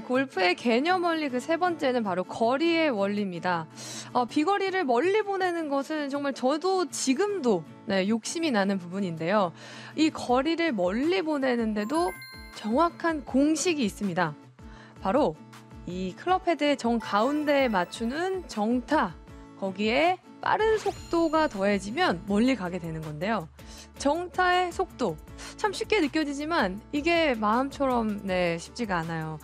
골프의 개념 원리 그 세 번째는 바로 거리의 원리입니다. 어, 비거리를 멀리 보내는 것은 정말 저도 지금도 네, 욕심이 나는 부분인데요. 이 거리를 멀리 보내는데도 정확한 공식이 있습니다. 바로 이 클럽 헤드의 정 가운데에 맞추는 정타 거기에 빠른 속도가 더해지면 멀리 가게 되는 건데요. 정타의 속도 참 쉽게 느껴지지만 이게 마음처럼 네 쉽지가 않아요.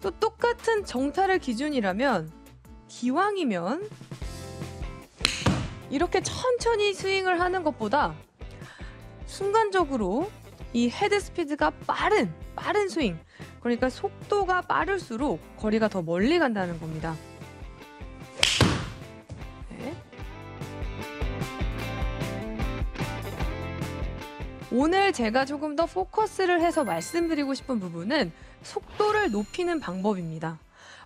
또 똑같은 정타를 기준이라면 기왕이면 이렇게 천천히 스윙을 하는 것보다 순간적으로 이 헤드 스피드가 빠른 빠른 스윙 그러니까 속도가 빠를수록 거리가 더 멀리 간다는 겁니다. 네. 오늘 제가 조금 더 포커스를 해서 말씀드리고 싶은 부분은 속도를 높이는 방법입니다.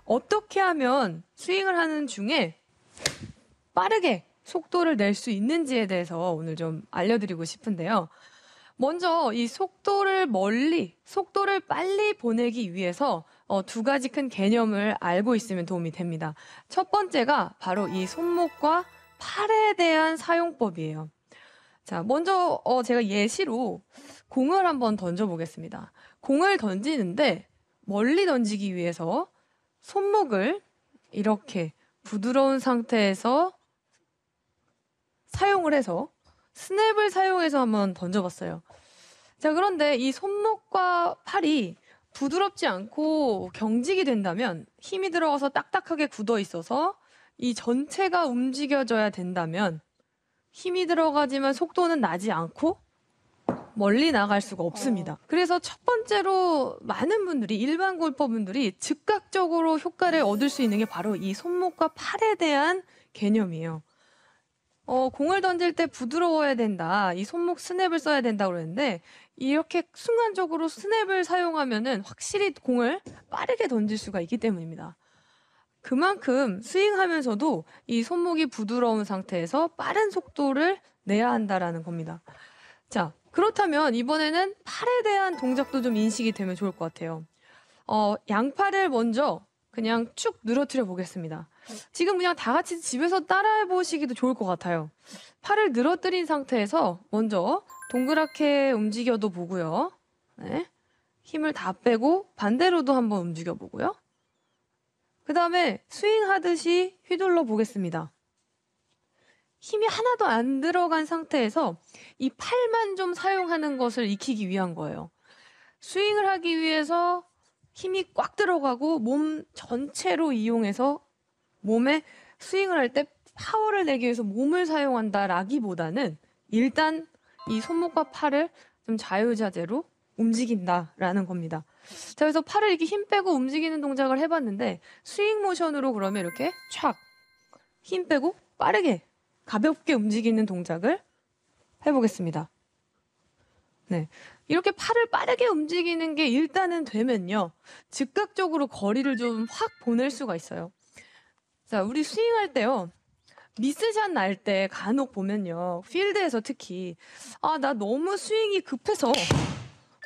어떻게 하면 스윙을 하는 중에 빠르게 속도를 낼 수 있는지에 대해서 오늘 좀 알려드리고 싶은데요. 먼저 이 속도를 멀리, 속도를 빨리 보내기 위해서 어, 두 가지 큰 개념을 알고 있으면 도움이 됩니다. 첫 번째가 바로 이 손목과 팔에 대한 사용법이에요. 자, 먼저 어, 제가 예시로 공을 한번 던져보겠습니다. 공을 던지는데 멀리 던지기 위해서 손목을 이렇게 부드러운 상태에서 사용을 해서 스냅을 사용해서 한번 던져봤어요. 자, 그런데 이 손목과 팔이 부드럽지 않고 경직이 된다면 힘이 들어가서 딱딱하게 굳어 있어서 이 전체가 움직여져야 된다면 힘이 들어가지만 속도는 나지 않고 멀리 나갈 수가 없습니다. 어. 그래서 첫 번째로 많은 분들이 일반 골퍼분들이 즉각적으로 효과를 얻을 수 있는 게 바로 이 손목과 팔에 대한 개념이에요. 어, 공을 던질 때 부드러워야 된다. 이 손목 스냅을 써야 된다 그러는데 이렇게 순간적으로 스냅을 사용하면은 확실히 공을 빠르게 던질 수가 있기 때문입니다. 그만큼 스윙하면서도 이 손목이 부드러운 상태에서 빠른 속도를 내야 한다라는 겁니다. 자, 그렇다면 이번에는 팔에 대한 동작도 좀 인식이 되면 좋을 것 같아요. 어, 양팔을 먼저 그냥 축 늘어뜨려 보겠습니다. 지금 그냥 다 같이 집에서 따라해 보시기도 좋을 것 같아요. 팔을 늘어뜨린 상태에서 먼저 동그랗게 움직여도 보고요. 네. 힘을 다 빼고 반대로도 한번 움직여 보고요. 그 다음에 스윙하듯이 휘둘러 보겠습니다. 힘이 하나도 안 들어간 상태에서 이 팔만 좀 사용하는 것을 익히기 위한 거예요. 스윙을 하기 위해서 힘이 꽉 들어가고 몸 전체로 이용해서 몸에 스윙을 할 때 파워를 내기 위해서 몸을 사용한다라기보다는 일단 이 손목과 팔을 좀 자유자재로 움직인다라는 겁니다. 자, 그래서 팔을 이렇게 힘 빼고 움직이는 동작을 해봤는데 스윙 모션으로 그러면 이렇게 촥 힘 빼고 빠르게 가볍게 움직이는 동작을 해보겠습니다. 네. 이렇게 팔을 빠르게 움직이는 게 일단은 되면요. 즉각적으로 거리를 좀 확 보낼 수가 있어요. 자, 우리 스윙할 때요. 미스샷 날 때 간혹 보면요. 필드에서 특히, 아, 나 너무 스윙이 급해서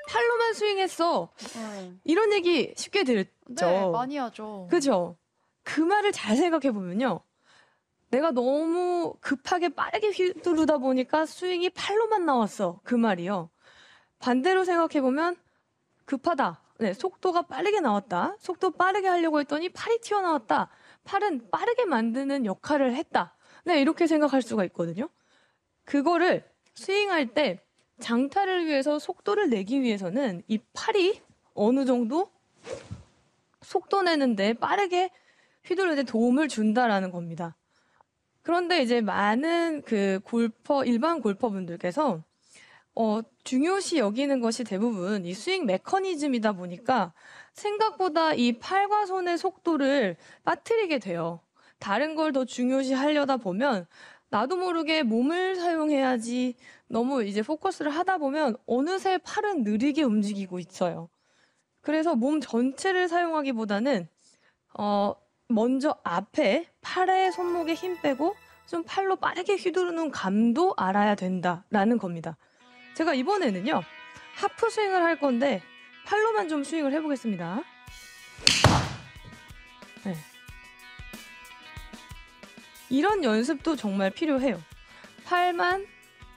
팔로만 스윙했어. 네. 이런 얘기 쉽게 들죠. 네, 많이 하죠. 그죠? 그 말을 잘 생각해 보면요. 내가 너무 급하게 빠르게 휘두르다 보니까 스윙이 팔로만 나왔어. 그 말이요. 반대로 생각해보면 급하다. 네, 속도가 빠르게 나왔다. 속도 빠르게 하려고 했더니 팔이 튀어나왔다. 팔은 빠르게 만드는 역할을 했다. 네, 이렇게 생각할 수가 있거든요. 그거를 스윙할 때 장타를 위해서 속도를 내기 위해서는 이 팔이 어느 정도 속도 내는데 빠르게 휘두르는데 도움을 준다라는 겁니다. 그런데 이제 많은 그 골퍼, 일반 골퍼분들께서 어, 중요시 여기는 것이 대부분 이 스윙 메커니즘이다 보니까 생각보다 이 팔과 손의 속도를 빠뜨리게 돼요. 다른 걸 더 중요시 하려다 보면 나도 모르게 몸을 사용해야지 너무 이제 포커스를 하다 보면 어느새 팔은 느리게 움직이고 있어요. 그래서 몸 전체를 사용하기보다는 어, 먼저 앞에 팔의 손목에 힘 빼고 좀 팔로 빠르게 휘두르는 감도 알아야 된다라는 겁니다. 제가 이번에는요 하프 스윙을 할 건데 팔로만 좀 스윙을 해보겠습니다. 네. 이런 연습도 정말 필요해요. 팔만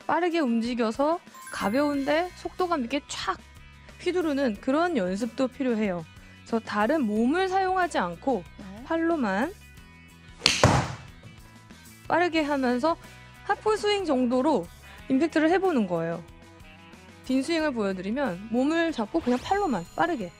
빠르게 움직여서 가벼운데 속도감 있게 촥 휘두르는 그런 연습도 필요해요. 저 다른 몸을 사용하지 않고 네. 팔로만 빠르게 하면서 하프 스윙 정도로 임팩트를 해보는 거예요. 빈 스윙을 보여드리면 몸을 잡고 그냥 팔로만 빠르게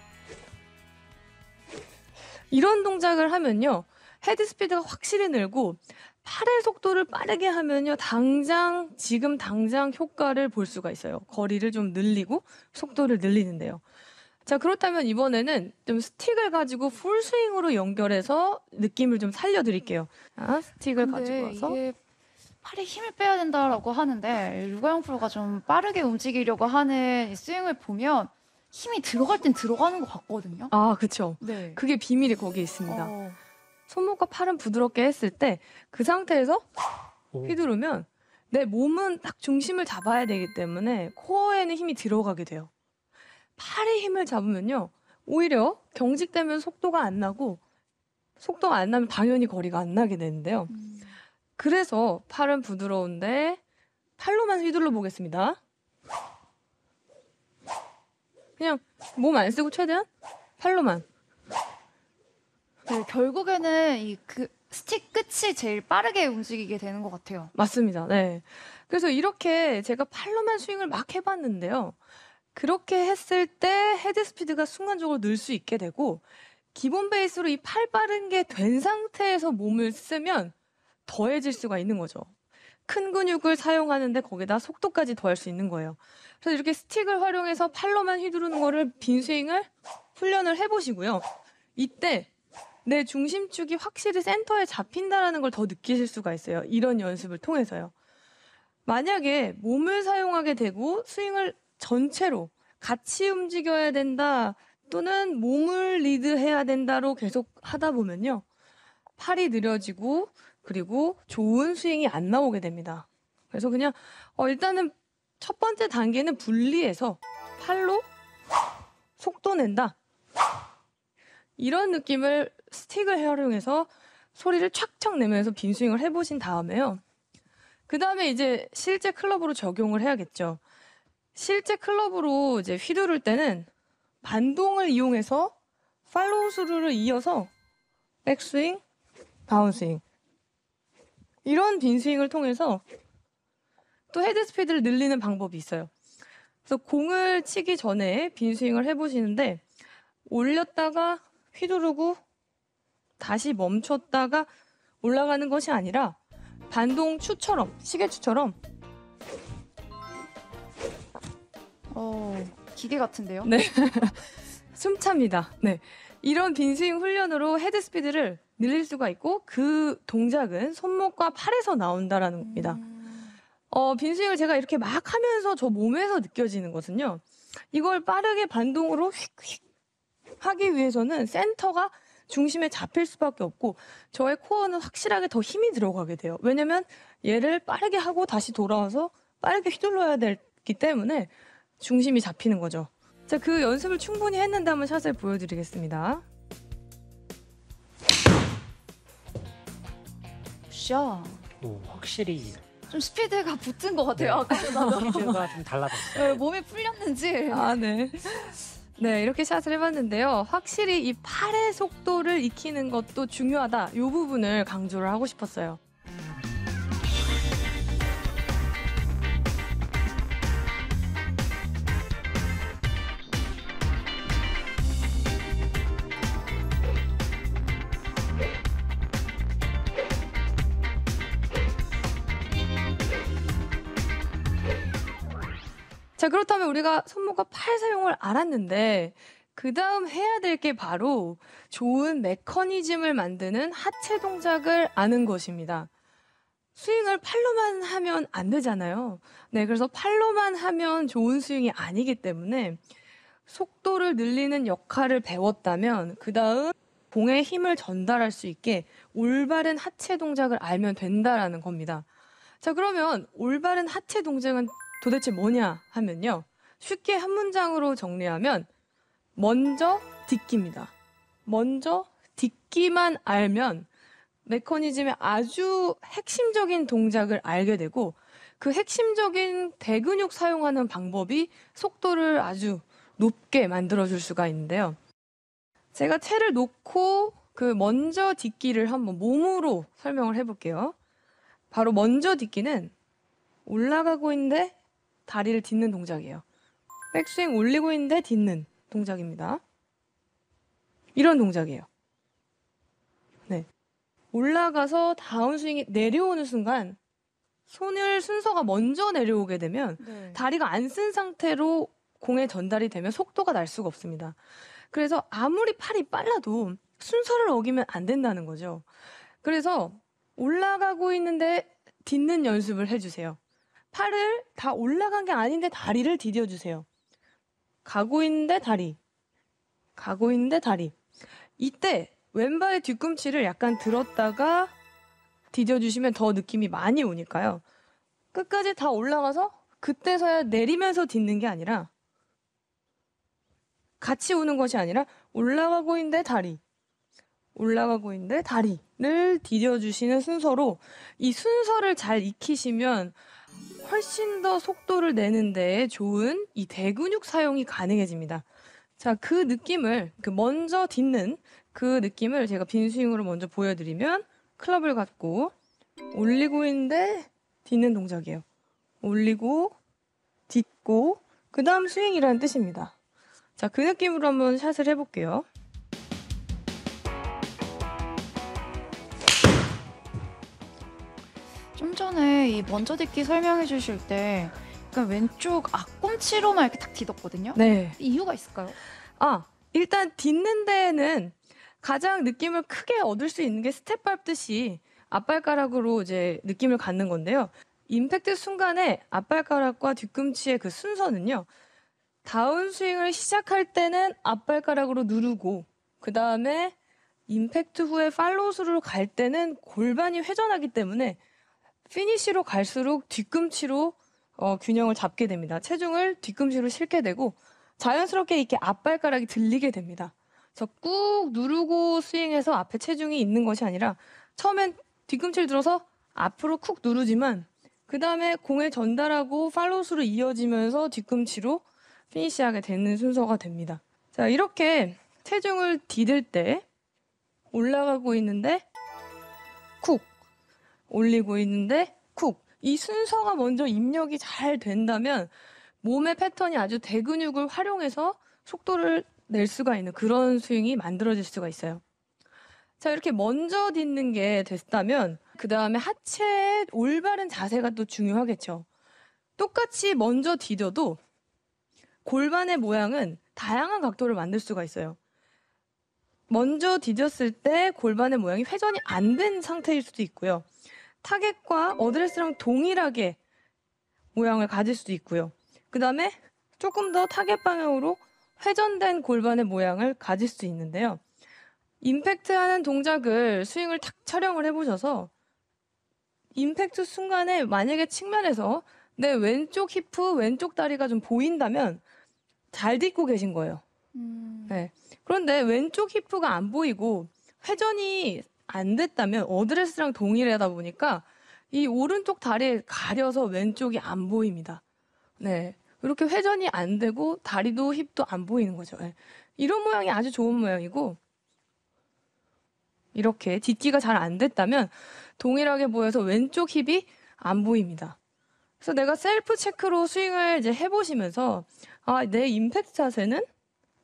이런 동작을 하면요. 헤드 스피드가 확실히 늘고 팔의 속도를 빠르게 하면요. 당장 지금 당장 효과를 볼 수가 있어요. 거리를 좀 늘리고 속도를 늘리는데요. 자, 그렇다면 이번에는 좀 스틱을 가지고 풀스윙으로 연결해서 느낌을 좀 살려드릴게요. 아, 스틱을 가지고 와서. 팔에 힘을 빼야 된다라고 하는데 류가영 프로가 좀 빠르게 움직이려고 하는 스윙을 보면 힘이 들어갈 땐 들어가는 것 같거든요. 아, 그렇죠. 네. 그게 비밀이 거기에 있습니다. 어... 손목과 팔은 부드럽게 했을 때 그 상태에서 휘두르면 내 몸은 딱 중심을 잡아야 되기 때문에 코어에는 힘이 들어가게 돼요. 팔의 힘을 잡으면요. 오히려 경직되면 속도가 안 나고 속도가 안 나면 당연히 거리가 안 나게 되는데요. 음. 그래서 팔은 부드러운데 팔로만 휘둘러 보겠습니다. 그냥 몸 안 쓰고 최대한 팔로만. 네, 결국에는 이 그 스틱 끝이 제일 빠르게 움직이게 되는 것 같아요. 맞습니다. 네. 그래서 이렇게 제가 팔로만 스윙을 막 해봤는데요. 그렇게 했을 때 헤드 스피드가 순간적으로 늘 수 있게 되고 기본 베이스로 이 팔 빠른 게 된 상태에서 몸을 쓰면 더해질 수가 있는 거죠. 큰 근육을 사용하는데 거기다 속도까지 더할 수 있는 거예요. 그래서 이렇게 스틱을 활용해서 팔로만 휘두르는 거를 빈 스윙을 훈련을 해보시고요. 이때 내 중심축이 확실히 센터에 잡힌다라는 걸 더 느끼실 수가 있어요. 이런 연습을 통해서요. 만약에 몸을 사용하게 되고 스윙을 전체로 같이 움직여야 된다 또는 몸을 리드해야 된다로 계속 하다 보면요. 팔이 느려지고 그리고 좋은 스윙이 안 나오게 됩니다. 그래서 그냥 어 일단은 첫 번째 단계는 분리해서 팔로 속도 낸다. 이런 느낌을 스틱을 활용해서 소리를 촥촥 내면서 빈스윙을 해보신 다음에요. 그 다음에 이제 실제 클럽으로 적용을 해야겠죠. 실제 클럽으로 이제 휘두를 때는 반동을 이용해서 팔로우 스루를 이어서 백스윙, 바운스윙 이런 빈스윙을 통해서 또 헤드 스피드를 늘리는 방법이 있어요. 그래서 공을 치기 전에 빈스윙을 해보시는데 올렸다가 휘두르고 다시 멈췄다가 올라가는 것이 아니라 반동 추처럼 시계추처럼 어, 네. 기계 같은데요? 네. 숨찹니다. 네. 이런 빈스윙 훈련으로 헤드 스피드를 늘릴 수가 있고 그 동작은 손목과 팔에서 나온다라는 겁니다. 음. 어, 빈스윙을 제가 이렇게 막 하면서 저 몸에서 느껴지는 것은요. 이걸 빠르게 반동으로 휙휙 하기 위해서는 센터가 중심에 잡힐 수밖에 없고 저의 코어는 확실하게 더 힘이 들어가게 돼요. 왜냐면 얘를 빠르게 하고 다시 돌아와서 빠르게 휘둘러야 되기 때문에 중심이 잡히는 거죠. 자, 그 연습을 충분히 했는데 한번 샷을 보여드리겠습니다. 샷. 오, 확실히 좀 스피드가 붙은 것 같아요. 네. 아까 피드가 좀 달라졌어요. 네, 몸이 풀렸는지. 아, 네. 네, 이렇게 샷을 해봤는데요. 확실히 이 팔의 속도를 익히는 것도 중요하다. 이 부분을 강조를 하고 싶었어요. 자, 그렇다면 우리가 손목과 팔 사용을 알았는데, 그 다음 해야 될 게 바로 좋은 메커니즘을 만드는 하체 동작을 아는 것입니다. 스윙을 팔로만 하면 안 되잖아요. 네, 그래서 팔로만 하면 좋은 스윙이 아니기 때문에 속도를 늘리는 역할을 배웠다면 그 다음 공에 힘을 전달할 수 있게 올바른 하체 동작을 알면 된다라는 겁니다. 자, 그러면 올바른 하체 동작은 도대체 뭐냐 하면요. 쉽게 한 문장으로 정리하면 먼저 듣기입니다. 먼저 듣기만 알면 메커니즘의 아주 핵심적인 동작을 알게 되고 그 핵심적인 대근육 사용하는 방법이 속도를 아주 높게 만들어줄 수가 있는데요. 제가 체를 놓고 그 먼저 딛기를 한번 몸으로 설명을 해볼게요. 바로 먼저 딛기는 올라가고 있는데 다리를 딛는 동작이에요. 백스윙 올리고 있는데 딛는 동작입니다. 이런 동작이에요. 네. 올라가서 다운스윙이 내려오는 순간 손을 순서가 먼저 내려오게 되면 네. 다리가 안 쓴 상태로 공에 전달이 되면 속도가 날 수가 없습니다. 그래서 아무리 팔이 빨라도 순서를 어기면 안 된다는 거죠. 그래서 올라가고 있는데 딛는 연습을 해주세요. 팔을 다 올라간 게 아닌데 다리를 디뎌주세요. 가고 있는데 다리. 가고 있는데 다리. 이때 왼발의 뒤꿈치를 약간 들었다가 디뎌주시면 더 느낌이 많이 오니까요. 끝까지 다 올라가서 그때서야 내리면서 딛는 게 아니라 같이 우는 것이 아니라 올라가고 있는데 다리. 올라가고 있는데 다리를 디뎌주시는 순서로 이 순서를 잘 익히시면 훨씬 더 속도를 내는데 좋은 이 대근육 사용이 가능해집니다. 자, 그 느낌을, 그 먼저 딛는 그 느낌을 제가 빈 스윙으로 먼저 보여드리면 클럽을 갖고 올리고 있는데 딛는 동작이에요. 올리고, 딛고, 그 다음 스윙이라는 뜻입니다. 자, 그 느낌으로 한번 샷을 해볼게요. 먼저 듣기 설명해 주실 때 그러니까 왼쪽 앞꿈치로만 이렇게 딱 뒤덮거든요. 네. 그 이유가 있을까요? 아, 일단 딛는 데에는 가장 느낌을 크게 얻을 수 있는 게 스텝 밟듯이 앞발가락으로 이제 느낌을 갖는 건데요. 임팩트 순간에 앞발가락과 뒤꿈치의 그 순서는요. 다운 스윙을 시작할 때는 앞발가락으로 누르고 그 다음에 임팩트 후에 팔로우스루로 갈 때는 골반이 회전하기 때문에 피니쉬로 갈수록 뒤꿈치로 어, 균형을 잡게 됩니다. 체중을 뒤꿈치로 실게 되고 자연스럽게 이렇게 앞발가락이 들리게 됩니다. 그래서 꾹 누르고 스윙해서 앞에 체중이 있는 것이 아니라 처음엔 뒤꿈치를 들어서 앞으로 쿡 누르지만 그 다음에 공에 전달하고 팔로우스로 이어지면서 뒤꿈치로 피니쉬하게 되는 순서가 됩니다. 자 이렇게 체중을 디딜 때 올라가고 있는데 쿡 올리고 있는데 쿡. 이 순서가 먼저 입력이 잘 된다면 몸의 패턴이 아주 대근육을 활용해서 속도를 낼 수가 있는 그런 스윙이 만들어질 수가 있어요. 자, 이렇게 먼저 딛는 게 됐다면 그 다음에 하체의 올바른 자세가 또 중요하겠죠. 똑같이 먼저 디뎌도 골반의 모양은 다양한 각도를 만들 수가 있어요. 먼저 디뎠을 때 골반의 모양이 회전이 안 된 상태일 수도 있고요. 타겟과 어드레스랑 동일하게 모양을 가질 수도 있고요. 그 다음에 조금 더 타겟 방향으로 회전된 골반의 모양을 가질 수 있는데요. 임팩트하는 동작을 스윙을 탁 촬영을 해보셔서 임팩트 순간에 만약에 측면에서 내 왼쪽 히프, 왼쪽 다리가 좀 보인다면 잘 딛고 계신 거예요. 음. 네. 그런데 왼쪽 히프가 안 보이고 회전이 안 됐다면 어드레스랑 동일하다 보니까 이 오른쪽 다리 에 가려서 왼쪽이 안 보입니다. 네. 이렇게 회전이 안 되고 다리도 힙도 안 보이는 거죠. 네. 이런 모양이 아주 좋은 모양이고 이렇게 딛기가 잘 안 됐다면 동일하게 보여서 왼쪽 힙이 안 보입니다. 그래서 내가 셀프 체크로 스윙을 이제 해보시면서 아, 내 임팩트 자세는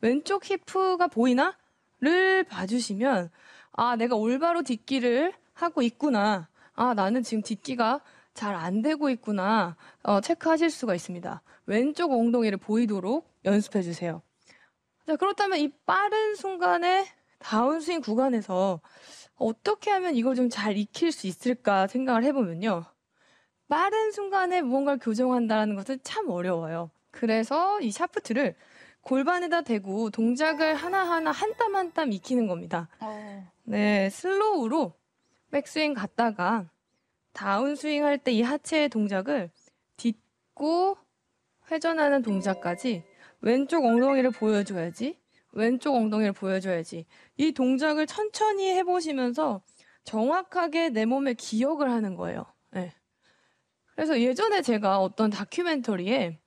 왼쪽 힙프가 보이나? 를 봐주시면 아, 내가 올바로 딛기를 하고 있구나. 아, 나는 지금 딛기가 잘 안 되고 있구나. 어, 체크하실 수가 있습니다. 왼쪽 엉덩이를 보이도록 연습해 주세요. 자, 그렇다면 이 빠른 순간에 다운스윙 구간에서 어떻게 하면 이걸 좀 잘 익힐 수 있을까 생각을 해보면요. 빠른 순간에 무언가를 교정한다는 것은 참 어려워요. 그래서 이 샤프트를 골반에다 대고 동작을 하나하나 한 땀 한 땀 익히는 겁니다. 어. 네, 슬로우로 백스윙 갔다가 다운스윙 할 때 이 하체의 동작을 딛고 회전하는 동작까지 왼쪽 엉덩이를 보여줘야지, 왼쪽 엉덩이를 보여줘야지. 이 동작을 천천히 해보시면서 정확하게 내 몸에 기억을 하는 거예요. 네. 그래서 예전에 제가 어떤 다큐멘터리에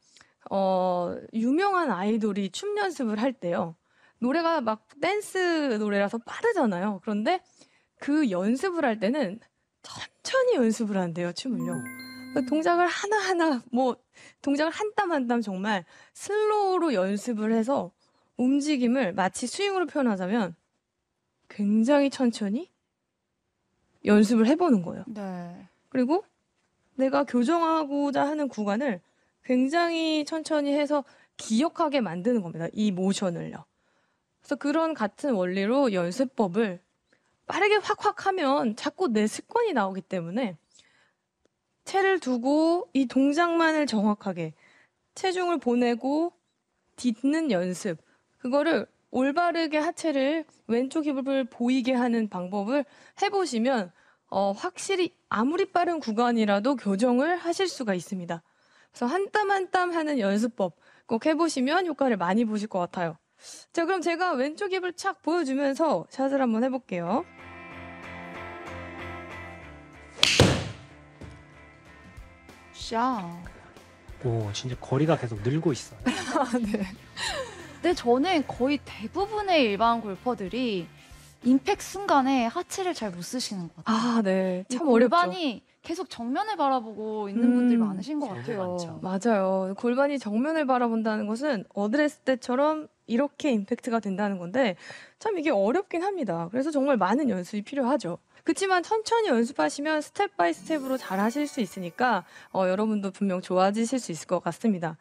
어, 유명한 아이돌이 춤 연습을 할 때요. 노래가 막 댄스 노래라서 빠르잖아요. 그런데 그 연습을 할 때는 천천히 연습을 한대요, 춤을요. 그 동작을 하나하나, 뭐, 동작을 한 땀 한 땀 정말 슬로우로 연습을 해서 움직임을 마치 스윙으로 표현하자면 굉장히 천천히 연습을 해보는 거예요. 네. 그리고 내가 교정하고자 하는 구간을 굉장히 천천히 해서 기억하게 만드는 겁니다. 이 모션을요. 그래서 그런 같은 원리로 연습법을 빠르게 확확 하면 자꾸 내 습관이 나오기 때문에 체를 두고 이 동작만을 정확하게 체중을 보내고 딛는 연습 그거를 올바르게 하체를 왼쪽 힙을 보이게 하는 방법을 해보시면 어, 확실히 아무리 빠른 구간이라도 교정을 하실 수가 있습니다. 그래서 한 땀 한 땀 하는 연습법 꼭 해보시면 효과를 많이 보실 것 같아요. 자, 그럼 제가 왼쪽 입을 착 보여주면서 샷을 한번 해볼게요. 샷. 오, 진짜 거리가 계속 늘고 있어요. 아, 네. 근데 저는 거의 대부분의 일반 골퍼들이 임팩 순간에 하체를 잘 못 쓰시는 것 같아요. 아, 네. 참 골반이 계속 정면을 바라보고 있는 음, 분들이 많으신 것 같아요. 많죠. 맞아요. 골반이 정면을 바라본다는 것은 어드레스 때처럼 이렇게 임팩트가 된다는 건데 참 이게 어렵긴 합니다. 그래서 정말 많은 연습이 필요하죠. 그렇지만 천천히 연습하시면 스텝 바이 스텝으로 잘 하실 수 있으니까 어, 여러분도 분명 좋아지실 수 있을 것 같습니다.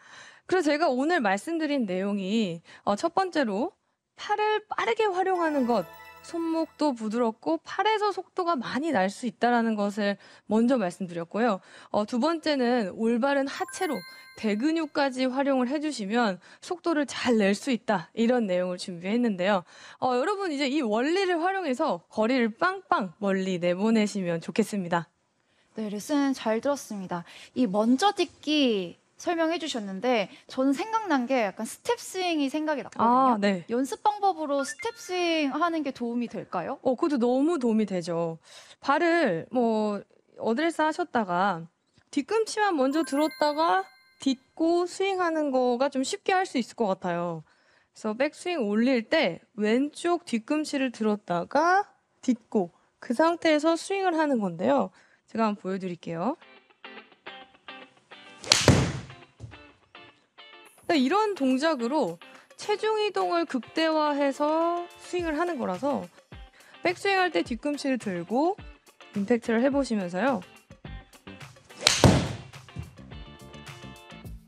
그래서 제가 오늘 말씀드린 내용이 어, 첫 번째로 팔을 빠르게 활용하는 것 손목도 부드럽고 팔에서 속도가 많이 날 수 있다라는 것을 먼저 말씀드렸고요. 어, 두 번째는 올바른 하체로 대근육까지 활용을 해주시면 속도를 잘 낼 수 있다 이런 내용을 준비했는데요. 어, 여러분 이제 이 원리를 활용해서 거리를 빵빵 멀리 내보내시면 좋겠습니다. 네, 레슨 잘 들었습니다. 이 먼저 듣기 설명해 주셨는데 저는 생각난 게 약간 스텝 스윙이 생각이 났거든요. 아, 네. 연습 방법으로 스텝 스윙 하는 게 도움이 될까요? 어, 그것도 너무 도움이 되죠. 발을 뭐 어드레스 하셨다가 뒤꿈치만 먼저 들었다가 딛고 스윙하는 거가 좀 쉽게 할 수 있을 것 같아요. 그래서 백스윙 올릴 때 왼쪽 뒤꿈치를 들었다가 딛고 그 상태에서 스윙을 하는 건데요. 제가 한번 보여드릴게요. 네, 이런 동작으로 체중 이동을 극대화해서 스윙을 하는 거라서 백스윙 할 때 뒤꿈치를 들고 임팩트를 해보시면서요.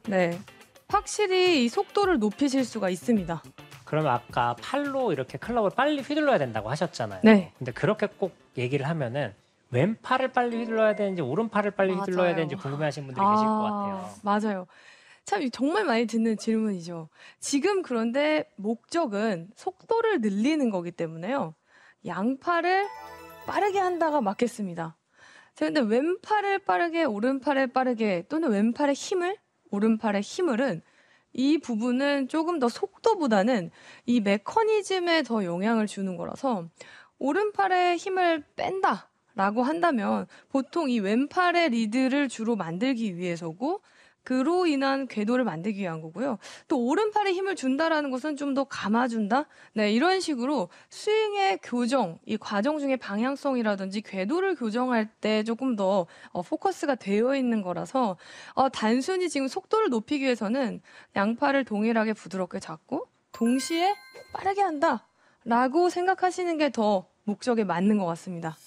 네. 확실히 이 속도를 높이실 수가 있습니다. 그러면 아까 팔로 이렇게 클럽을 빨리 휘둘러야 된다고 하셨잖아요. 네. 근데 그렇게 꼭 얘기를 하면은 왼팔을 빨리 휘둘러야 되는지 오른팔을 빨리 맞아요. 휘둘러야 되는지 궁금해하시는 분들이 아, 계실 것 같아요. 아, 맞아요. 참 정말 많이 듣는 질문이죠. 지금 그런데 목적은 속도를 늘리는 거기 때문에요. 양팔을 빠르게 한다가 맞겠습니다. 자, 근데 왼팔을 빠르게, 오른팔을 빠르게 또는 왼팔의 힘을, 오른팔의 힘을은 이 부분은 조금 더 속도보다는 이 메커니즘에 더 영향을 주는 거라서 오른팔에 힘을 뺀다. 라고 한다면 보통 이 왼팔의 리드를 주로 만들기 위해서고 그로 인한 궤도를 만들기 위한 거고요. 또 오른팔에 힘을 준다라는 것은 좀 더 감아준다? 네, 이런 식으로 스윙의 교정, 이 과정 중에 방향성이라든지 궤도를 교정할 때 조금 더 어, 포커스가 되어 있는 거라서 어, 단순히 지금 속도를 높이기 위해서는 양팔을 동일하게 부드럽게 잡고 동시에 빠르게 한다. 라고 생각하시는 게 더 목적에 맞는 것 같습니다.